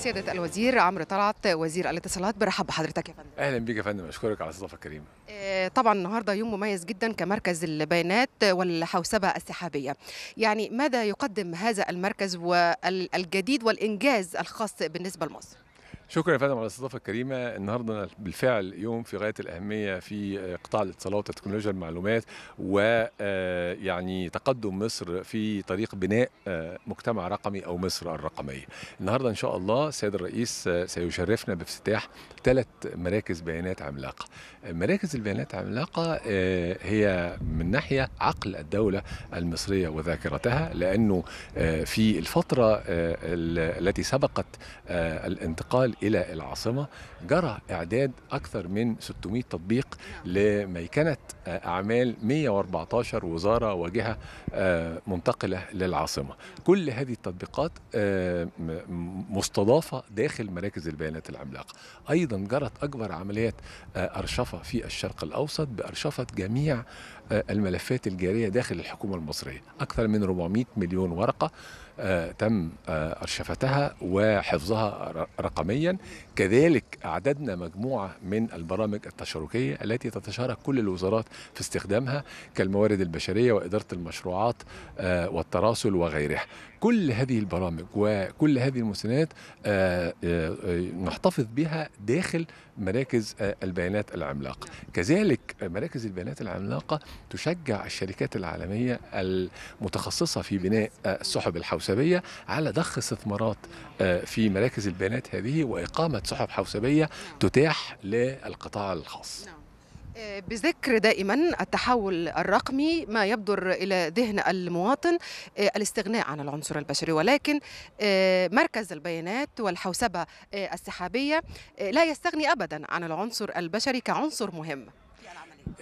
سيادة الوزير عمرو طلعت وزير الاتصالات برحب بحضرتك يا فندم أهلا بيك يا فندم أشكرك على الاستضافة الكريمة آه، طبعا النهاردة يوم مميز جدا كمركز البيانات والحوسبة السحابية يعني ماذا يقدم هذا المركز والجديد والإنجاز الخاص بالنسبة لمصر شكرا يا فندم على الاستضافه الكريمه النهارده بالفعل يوم في غايه الاهميه في قطاع الاتصالات وتكنولوجيا المعلومات ويعني آه، تقدم مصر في طريق بناء آه، مجتمع رقمي او مصر الرقميه. النهارده ان شاء الله سيد الرئيس آه، سيشرفنا بافتتاح ثلاث مراكز بيانات عملاقه. مراكز البيانات العملاقه هي من ناحيه عقل الدوله المصريه وذاكرتها لانه في الفتره التي سبقت الانتقال إلى العاصمة جرى إعداد أكثر من 600 تطبيق لميكنة أعمال 114 وزارة وجهة آه، منتقلة للعاصمة كل هذه التطبيقات آه، مستضافة داخل مراكز البيانات العملاقة أيضا جرت أكبر عمليات آه، أرشفة في الشرق الأوسط بأرشفة جميع الملفات الجارية داخل الحكومة المصرية أكثر من 400 مليون ورقة آه، تم آه، أرشفتها وحفظها رقميا كذلك أعددنا مجموعة من البرامج التشاركية التي تتشارك كل الوزارات في استخدامها كالموارد البشرية وإدارة المشروعات آه، والتراسل وغيرها كل هذه البرامج وكل هذه المسنات آه، آه، آه، نحتفظ بها داخل مراكز البيانات العملاقه كذلك مراكز البيانات العملاقه تشجع الشركات العالميه المتخصصه في بناء السحب الحوسبيه على ضخ استثمارات في مراكز البيانات هذه واقامه سحب حوسبيه تتاح للقطاع الخاص نعم. بذكر دائما التحول الرقمي ما يبدر الى ذهن المواطن آه، الاستغناء عن العنصر البشري ولكن آه، مركز البيانات والحوسبه آه، السحابيه لا يستغني ابدا عن العنصر البشري كعنصر مهم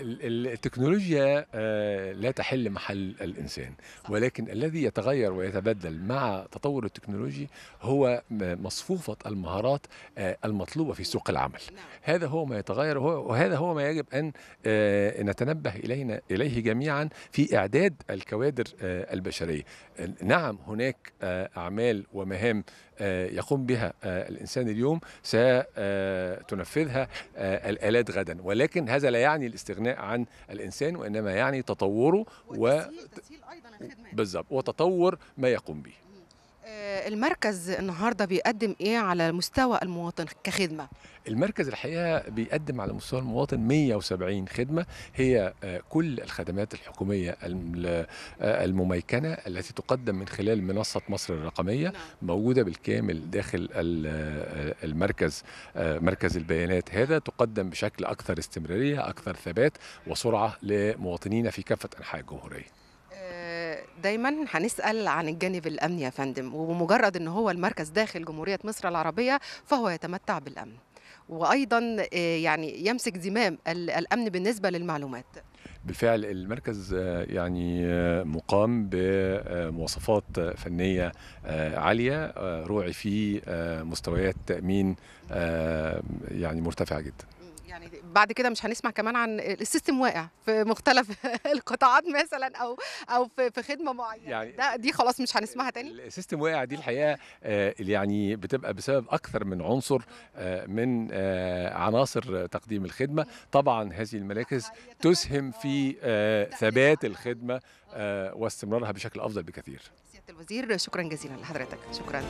التكنولوجيا آه، لا تحل محل الانسان ولكن الذي يتغير ويتبدل مع تطور التكنولوجي هو مصفوفه المهارات آه، المطلوبه في سوق العمل نعم. هذا هو ما يتغير وهذا هو ما يجب ان آه، نتنبه الينا اليه جميعا في اعداد الكوادر البشريه نعم هناك اعمال ومهام آه، يقوم بها آه، الإنسان اليوم ستنفذها آه، الآلات غدا ولكن هذا لا يعني الاستغناء عن الإنسان وإنما يعني تطوره و بالظبط وتطور ما يقوم به آه، المركز النهارده بيقدم ايه على مستوى المواطن كخدمه؟ المركز الحقيقه بيقدم على مستوى المواطن 170 خدمه هي آه، كل الخدمات الحكوميه آه، المميكنه التي تقدم من خلال منصه مصر الرقميه نعم. موجوده بالكامل داخل المركز مركز البيانات هذا تقدم بشكل اكثر استمراريه اكثر ثبات وسرعه لمواطنينا في كافه انحاء الجمهوريه. دايما هنسال عن الجانب الامني يا فندم وبمجرد ان هو المركز داخل جمهوريه مصر العربيه فهو يتمتع بالامن وايضا آه، يعني يمسك زمام الامن بالنسبه للمعلومات بالفعل المركز آه، يعني آه، مقام بمواصفات فنيه عاليه روعي فيه مستويات تامين يعني مرتفعه جدا يعني بعد كده مش هنسمع كمان عن السيستم واقع في مختلف القطاعات مثلا او او في خدمه معينه يعني ده دي خلاص مش هنسمعها تاني السيستم واقع دي الحقيقه آه، يعني بتبقى بسبب اكثر من عنصر آه، من آه، عناصر تقديم الخدمه طبعا هذه المراكز تسهم في ثبات الخدمه واستمرارها بشكل افضل بكثير سياده الوزير شكرا جزيلا لحضرتك شكرا